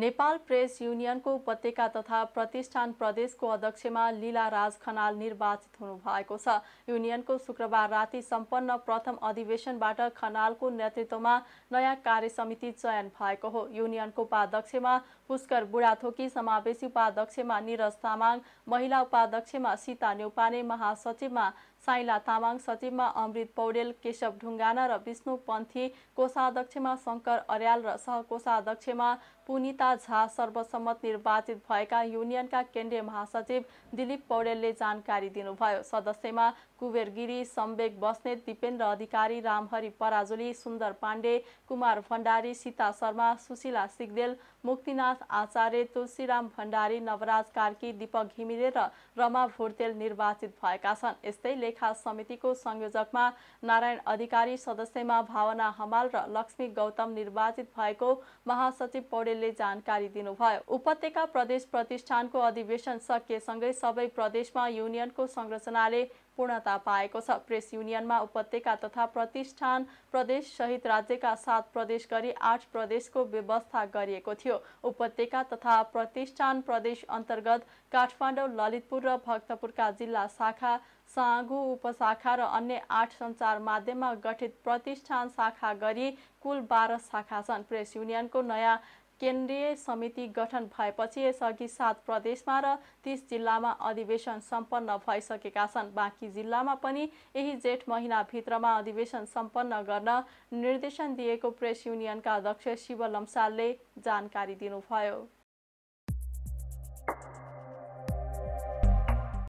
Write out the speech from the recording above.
Nepal press युनियनको उपत्यका तथा प्रतिष्ठान प्रदेशको अध्यक्षमा लीला राज खनाल निर्वाचित हुनुभएको छ युनियनको शुक्रबार राति सम्पन्न प्रथम अधिवेशनबाट खनालको नेतृत्वमा नयाँ कार्य समिति चयन भएको हो युनियनको उपाध्यक्षमा पुष्कर बुढाथोकी समावेशी उपाध्यक्षमा निरज तामाङ महिला उपाध्यक्षमा सीता न्यौपाने महासचिवमा साइला तामाङ सचिवमा अमृत पौडेल केशव ढुङ्गाना र विष्णु पन्थी कोषाध्यक्षमा शङ्कर अर्याल र सहकोषाध्यक्षमा पुनिता प्रवक्ता झा सर्वसम्मत निर्वाचित भएका युनियनका केन्द्रीय महासचिव दिलीप पौडेलले जानकारी दिनुभयो सदस्यमा कुबेर गिरी सम्वेक बस्नेत दिपेन्द्र अधिकारी रामहरि पराजुली सुन्दर पाण्डे कुमार भण्डारी सीता शर्मा सुशीला सिग्देल मुक्तिनाथ आचार्य तुलसीराम भण्डारी नवराज कार्की दीपक घिमिरे र रमा भुर्तेल निर्वाचित भएका छन् यस्तै लेखा समितिको संयोजकमा नारायण अधिकारी सदस्यमा भावना हमाल र लक्ष्मी गौतम निर्वाचित भएको महासचिव पौडेलले जान जानकारी दिनुभयो उपत्यका प्रदेश प्रतिष्ठानको अधिवेशन सकिएसँगै सबै प्रदेशमा युनियनको संरचनाले पूर्णता पाएको छ प्रेस युनियनमा उपत्यका तथा प्रतिष्ठान प्रदेश सहित राज्यका सात प्रदेश गरी आठ प्रदेशको व्यवस्था गरिएको थियो उपत्यका तथा प्रतिष्ठान प्रदेश अन्तर्गत काठमाडौँ ललितपुर र भक्तपुरका जिल्ला शाखा साँगु उपशाखा र अन्य आठ सञ्चार माध्यममा गठित प्रतिष्ठान शाखा गरी कुल बाह्र शाखा छन् प्रेस युनियनको नयाँ केन्द्रीय समिति गठन भएपछि यसअघि सात प्रदेशमा र तीस जिल्लामा अधिवेशन सम्पन्न भइसकेका छन् बाँकी जिल्लामा पनि यही जेठ महिनाभित्रमा अधिवेशन सम्पन्न गर्न निर्देशन दिएको प्रेस युनियनका अध्यक्ष शिव लम्सालले जानकारी दिनुभयो